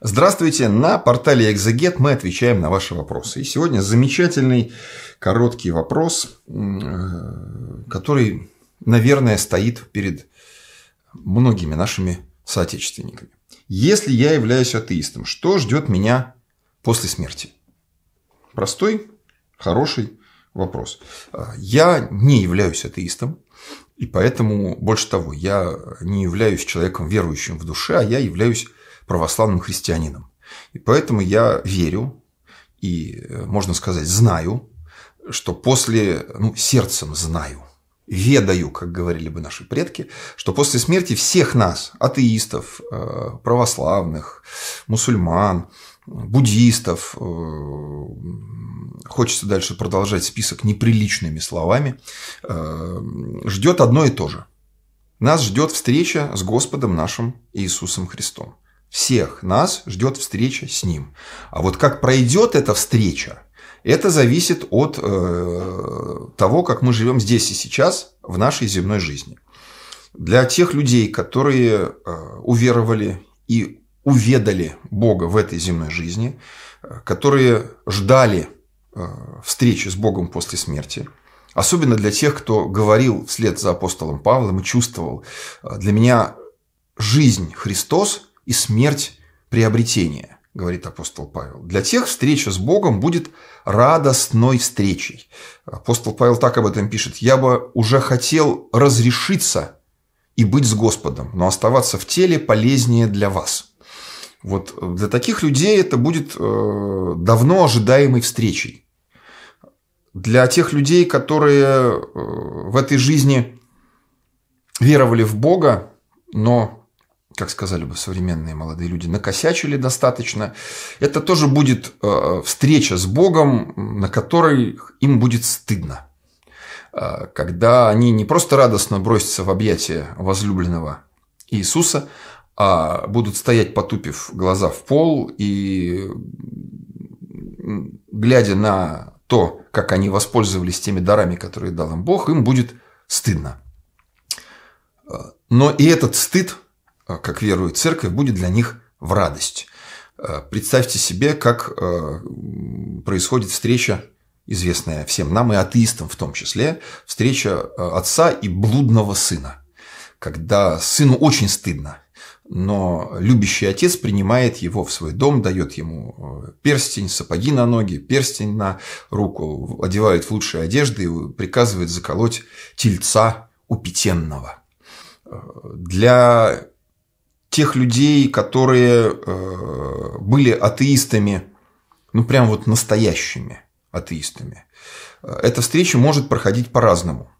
Здравствуйте! На портале Экзагет мы отвечаем на ваши вопросы. И сегодня замечательный короткий вопрос, э, который, наверное, стоит перед многими нашими соотечественниками. Если я являюсь атеистом, что ждет меня после смерти? Простой, хороший вопрос. А, я не являюсь атеистом, и поэтому, больше того, я не являюсь человеком верующим в душе, а я являюсь православным христианином. И поэтому я верю и, э, можно сказать, знаю, что после, ну, сердцем знаю, ведаю, как говорили бы наши предки, что после смерти всех нас, атеистов, э, православных, мусульман, буддистов, э, хочется дальше продолжать список неприличными словами, ждет одно и то же. Нас ждет встреча с Господом нашим Иисусом Христом. Всех нас ждет встреча с ним. А вот как пройдет эта встреча, это зависит от э, того, как мы живем здесь и сейчас в нашей земной жизни. Для тех людей, которые э, уверовали и уведали Бога в этой земной жизни, э, которые ждали э, встречи с Богом после смерти, особенно для тех, кто говорил вслед за апостолом Павлом и чувствовал, э, для меня жизнь Христос – и смерть – приобретения, говорит апостол Павел. Для тех встреча с Богом будет радостной встречей. Апостол Павел так об этом пишет. «Я бы уже хотел разрешиться и быть с Господом, но оставаться в теле полезнее для вас». Вот для таких людей это будет э, давно ожидаемой встречей. Для тех людей, которые э, в этой жизни веровали в Бога, но как сказали бы современные молодые люди, накосячили достаточно. Это тоже будет э, встреча с Богом, на которой им будет стыдно. Э, когда они не просто радостно бросятся в объятия возлюбленного Иисуса, а будут стоять, потупив глаза в пол и глядя на то, как они воспользовались теми дарами, которые дал им Бог, им будет стыдно. Э, но и этот стыд Э, как верует церковь, будет для них в радость. Э, представьте себе, как э, происходит встреча, известная всем нам и атеистам в том числе, встреча отца и блудного сына, когда сыну очень стыдно, но любящий отец принимает его в свой дом, дает ему перстень, сапоги на ноги, перстень на руку, одевает в лучшие одежды и приказывает заколоть тельца у Для тех людей, которые э, были атеистами, ну прям вот настоящими атеистами. Эта встреча может проходить по-разному.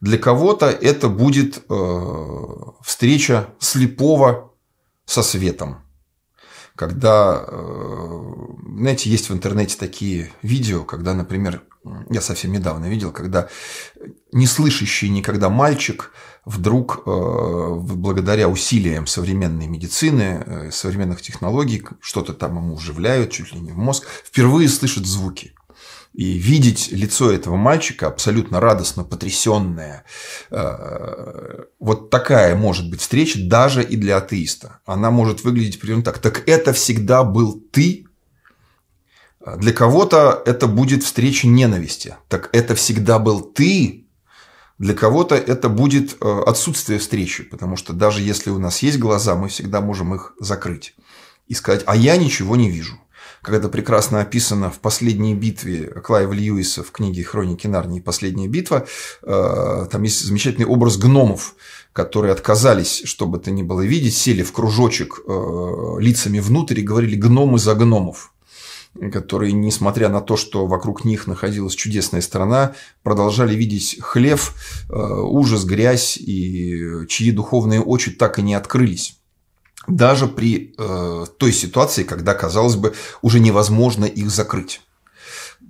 Для кого-то это будет э, встреча слепого со светом. Когда, э, знаете, есть в интернете такие видео, когда, например, я совсем недавно видел, когда неслышащий никогда мальчик вдруг э, благодаря усилиям современной медицины, э, современных технологий, что-то там ему вживляют, чуть ли не в мозг, впервые слышит звуки. И видеть лицо этого мальчика абсолютно радостно, потрясенное. Э, вот такая может быть встреча даже и для атеиста. Она может выглядеть примерно так. Так это всегда был ты, для кого-то это будет встреча ненависти. Так это всегда был ты. Для кого-то это будет э, отсутствие встречи, потому что даже если у нас есть глаза, мы всегда можем их закрыть и сказать, а я ничего не вижу. Как это прекрасно описано в «Последней битве» Клайва Льюиса в книге «Хроники Нарнии. Последняя битва». Э, там есть замечательный образ гномов, которые отказались, чтобы это ни было видеть, сели в кружочек э, лицами внутрь и говорили «гномы за гномов» которые, несмотря на то, что вокруг них находилась чудесная страна, продолжали видеть хлев, э, ужас, грязь и э, чьи духовные очи так и не открылись. Даже при э, той ситуации, когда, казалось бы, уже невозможно их закрыть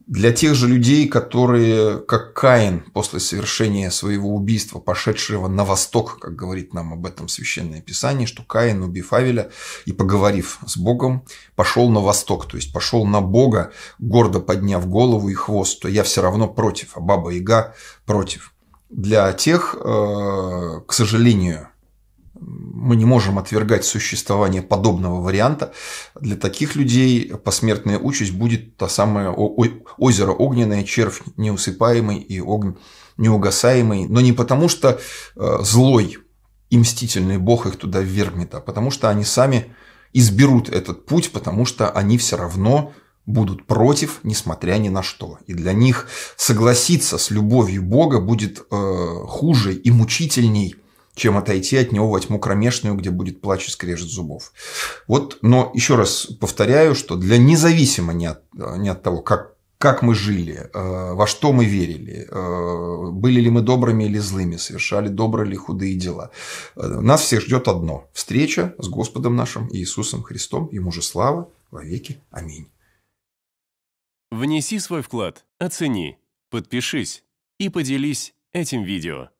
для тех же людей, которые, как Каин, после совершения своего убийства, пошедшего на восток, как говорит нам об этом Священное Писание, что Каин, убив Авеля и поговорив с Богом, пошел на восток, то есть пошел на Бога, гордо подняв голову и хвост, то я все равно против, а Баба Яга против. Для тех, э, к сожалению, мы не можем отвергать существование подобного варианта. Для таких людей посмертная участь будет то самое озеро огненное, червь неусыпаемый и огонь неугасаемый, но не потому, что э, злой и мстительный бог их туда ввергнет, а потому что они сами изберут этот путь, потому что они все равно будут против, несмотря ни на что. И для них согласиться с любовью Бога будет э, хуже и мучительней, чем отойти от него во тьму кромешную, где будет плач и скрежет зубов. Вот, но еще раз повторяю, что для независимо не от, не от того, как как мы жили, э, во что мы верили, э, были ли мы добрыми или злыми, совершали добрые или худые дела. Э, нас всех ждет одно – встреча с Господом нашим Иисусом Христом, Ему же слава во веки. Аминь. Внеси свой вклад, оцени, подпишись и поделись этим видео.